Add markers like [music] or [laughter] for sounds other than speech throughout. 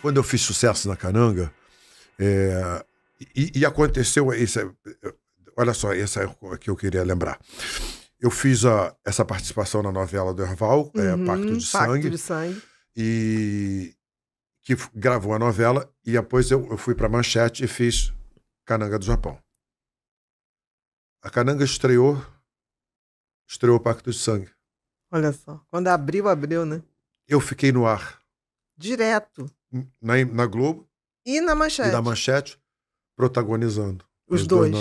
quando eu fiz sucesso na Cananga, é, e, e, aconteceu isso. É, olha só, essa é que eu queria lembrar. Eu fiz a, essa participação na novela do Erval, é, uhum, é, Pacto, de, Pacto Sangue, de Sangue. E que gravou a novela, e depois eu, eu fui para Manchete e fiz Cananga do Japão. A Cananga estreou, estreou Pacto de Sangue. Olha só, quando abriu, abriu, né? Eu fiquei no ar. Direto na, na Globo e na Manchete. E na Manchete, protagonizando. Os dois.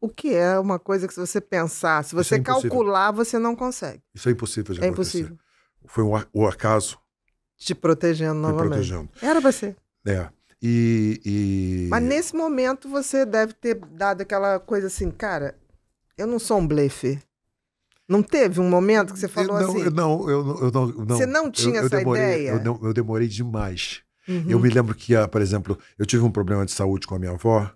O que é uma coisa que, se você pensar, se você é calcular, você não consegue. Isso é impossível de é acontecer. Impossível. Foi um, o acaso. Te protegendo novamente. protegendo. Era você. É. E, e, Mas nesse momento você deve ter dado aquela coisa assim, cara, eu não sou um blefe. Não teve um momento que você falou eu, não, assim? Eu, não, eu, eu não, não, Você não tinha eu, essa demorei, ideia? Eu, eu demorei demais. Uhum. Eu me lembro que, ah, por exemplo, eu tive um problema de saúde com a minha avó,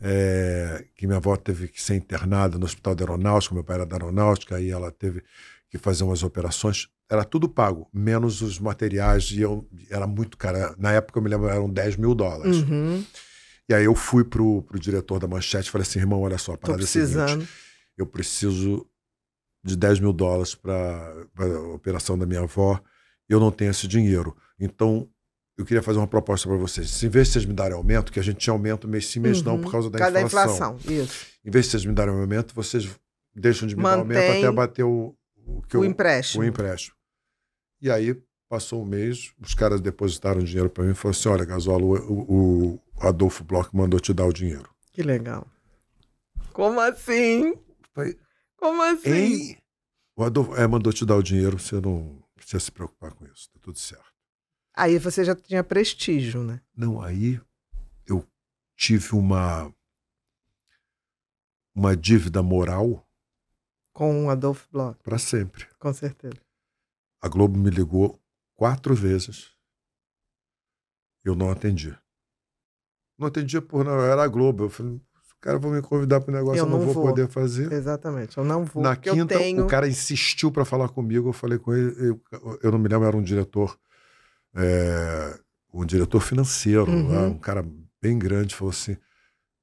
é, que minha avó teve que ser internada no hospital da aeronáutica, meu pai era da aeronáutica, aí ela teve que fazer umas operações. Era tudo pago, menos os materiais, e eu era muito cara. Na época eu me lembro, eram 10 mil dólares. Uhum. E aí eu fui pro, pro diretor da manchete e falei assim, irmão, olha só, a parada é seguinte, eu preciso de 10 mil dólares para a operação da minha avó, eu não tenho esse dinheiro. Então, eu queria fazer uma proposta para vocês. Em vez de vocês me darem aumento, que a gente tinha aumento mês sim, mês uhum. não, por causa da Cada inflação. inflação. Isso. Em vez de vocês me darem aumento, vocês deixam de me Mantém dar aumento até bater o, o, que o, eu, empréstimo. o empréstimo. E aí passou um mês, os caras depositaram dinheiro para mim e falaram assim: olha, Gasol, o, o Adolfo Bloch mandou te dar o dinheiro. Que legal. Como assim? Como assim? Ei, o Adolfo é, mandou te dar o dinheiro, você não precisa se preocupar com isso, tá tudo certo. Aí você já tinha prestígio, né? Não, aí eu tive uma uma dívida moral com o Adolfo Bloch. Para sempre. Com certeza. A Globo me ligou quatro vezes. Eu não atendi. Não atendi por não era a Globo. Eu falei, os caras vão me convidar para um negócio, eu não, eu não vou, vou, poder fazer. Exatamente, eu não vou. Na quinta, tenho... o cara insistiu para falar comigo. Eu falei com ele, eu, eu não me lembro, era um diretor é, um diretor financeiro uhum. lá, né, um cara bem grande, falou assim: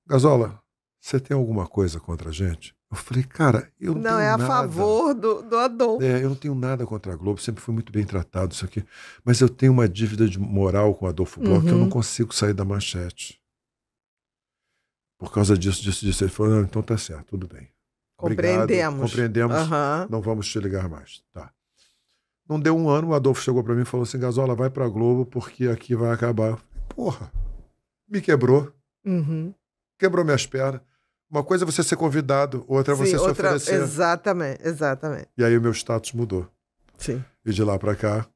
Gasola, você tem alguma coisa contra a gente? Eu falei, cara, eu não, não tenho é a nada. favor do, do Adon. É, eu não tenho nada contra a Globo, sempre fui muito bem tratado isso aqui. Mas eu tenho uma dívida de moral com o Adolfo Bloch que eu não uhum. consigo sair da manchete. Por causa disso, disso, disso. Ele falou, não, então tá certo, tudo bem. Compreendemos. Obrigado, compreendemos, uhum. não vamos te ligar mais. Tá. Não deu um ano, o Adolfo chegou para mim e falou assim: Gasola, vai pra Globo porque aqui vai acabar. Porra, me quebrou. Uhum. Quebrou minhas pernas. Uma coisa é você ser convidado, outra é você Sim, se outra... oferecer. Exatamente, exatamente. E aí o meu status mudou. Sim. E de lá para cá,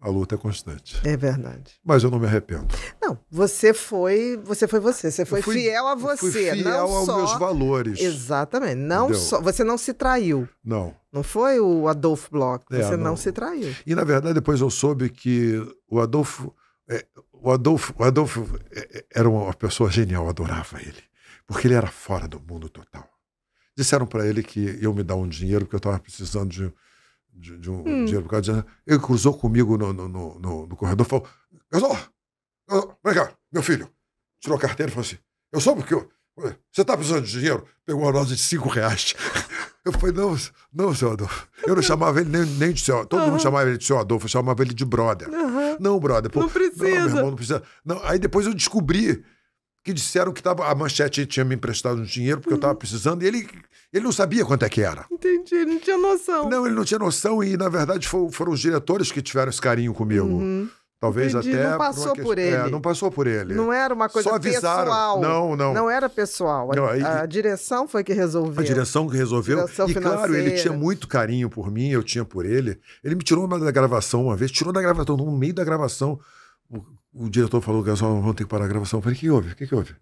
a luta é constante. É verdade. Mas eu não me arrependo. Não, você foi, você foi você, você foi fui, fiel a você, fiel não aos só... meus valores. Exatamente, não Entendeu? só, você não se traiu. Não. Não foi o Adolfo Bloch, é, você não. não. se traiu. E na verdade depois eu soube que o Adolfo, é, o Adolfo, o Adolfo é, é, era uma pessoa genial, eu adorava ele, porque ele era fora do mundo total. Disseram para ele que eu me dar um dinheiro porque eu estava precisando de de, de um hum. dinheiro por causa de. Né? Ele cruzou comigo no, no, no, no corredor e falou: Gasol, vem cá, meu filho. Tirou a carteira e falou assim: Eu sou porque. Eu, você está precisando de dinheiro? Pegou uma nota de cinco reais. [laughs] Eu falei, não, não, seu Adolfo. Eu não chamava ele nem, nem de senhor. Todo uhum. mundo chamava ele de senhor Adolfo, eu chamava ele de brother. Uhum. Não, brother. Pô, não precisa. Não, meu irmão, não precisa. Não, aí depois eu descobri que disseram que tava, a manchete tinha me emprestado um dinheiro porque uhum. eu estava precisando e ele, ele não sabia quanto é que era. Entendi, ele não tinha noção. Não, ele não tinha noção e, na verdade, foram os diretores que tiveram esse carinho comigo. Uhum. Talvez Entendi, até. Não passou por, por é, ele. É, não passou por ele. Não era uma coisa Só avisaram. pessoal. Não, não. Não era pessoal. Não, e, a, direção foi que resolveu. A direção que resolveu. Direção e financeira. claro, ele tinha muito carinho por mim, eu tinha por ele. Ele me tirou uma da gravação uma vez, tirou da gravação, no meio da gravação o diretor falou, Gasol, vamos ter que parar a gravação. Eu falei, o que houve? O que, que houve?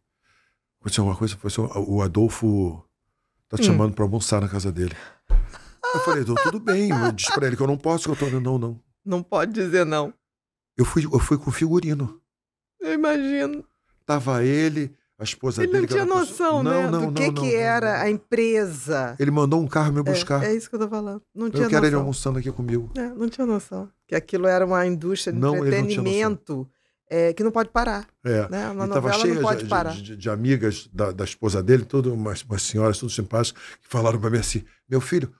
Aconteceu alguma coisa? Foi o Adolfo tá te hum. chamando para almoçar na casa dele. Eu falei, então, tudo bem. Eu disse pra ele que eu não posso, que eu tô não, não. Não pode dizer não. Eu fui, eu fui com o figurino. Eu imagino. Tava ele, a esposa ele dele. Ele não tinha noção, não, né? Não, do não, que, que era a empresa. Ele mandou um carro me é, buscar. É, é isso que eu tô falando. Não eu tinha eu quero ele almoçando aqui comigo. É, não tinha noção. Que aquilo era uma indústria de entretenimento é, que não pode parar. É. Né? Uma e novela cheia não pode de, parar. De, de amigas da, da, esposa dele, todas umas, umas senhoras, os simpáticas, que falaram para mim assim: meu filho,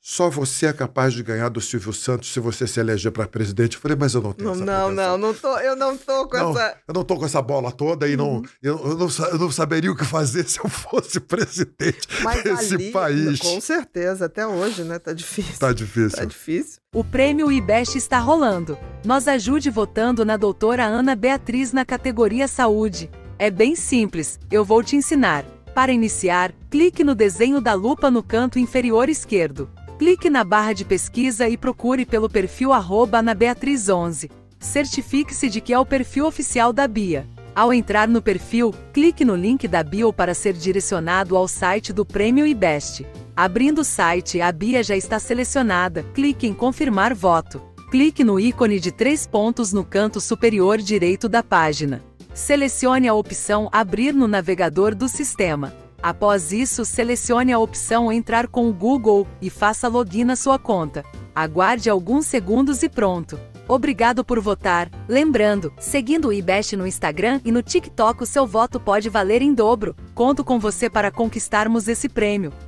só você é capaz de ganhar do Silvio Santos se você se eleger para presidente. Eu falei, mas eu não tenho não, essa Não, pretensão. não, não tô, eu não tô com não, essa... Eu não tô com essa bola toda e uhum. não, eu, eu, não, eu não saberia o que fazer se eu fosse presidente mas desse ali, país. Com certeza, até hoje, né? Tá difícil. Tá difícil. Tá difícil. O prêmio IBEST está rolando. Nos ajude votando na doutora Ana Beatriz na categoria Saúde. É bem simples, eu vou te ensinar. Para iniciar, clique no desenho da lupa no canto inferior esquerdo. Clique na barra de pesquisa e procure pelo perfil arroba na Beatriz11. Certifique-se de que é o perfil oficial da Bia. Ao entrar no perfil, clique no link da bio para ser direcionado ao site do Prêmio IBEST. Abrindo o site, a Bia já está selecionada. Clique em Confirmar voto. Clique no ícone de três pontos no canto superior direito da página. Selecione a opção Abrir no navegador do sistema. Após isso, selecione a opção Entrar com o Google e faça login na sua conta. Aguarde alguns segundos e pronto. Obrigado por votar. Lembrando, seguindo o IBEST no Instagram e no TikTok, o seu voto pode valer em dobro. Conto com você para conquistarmos esse prêmio.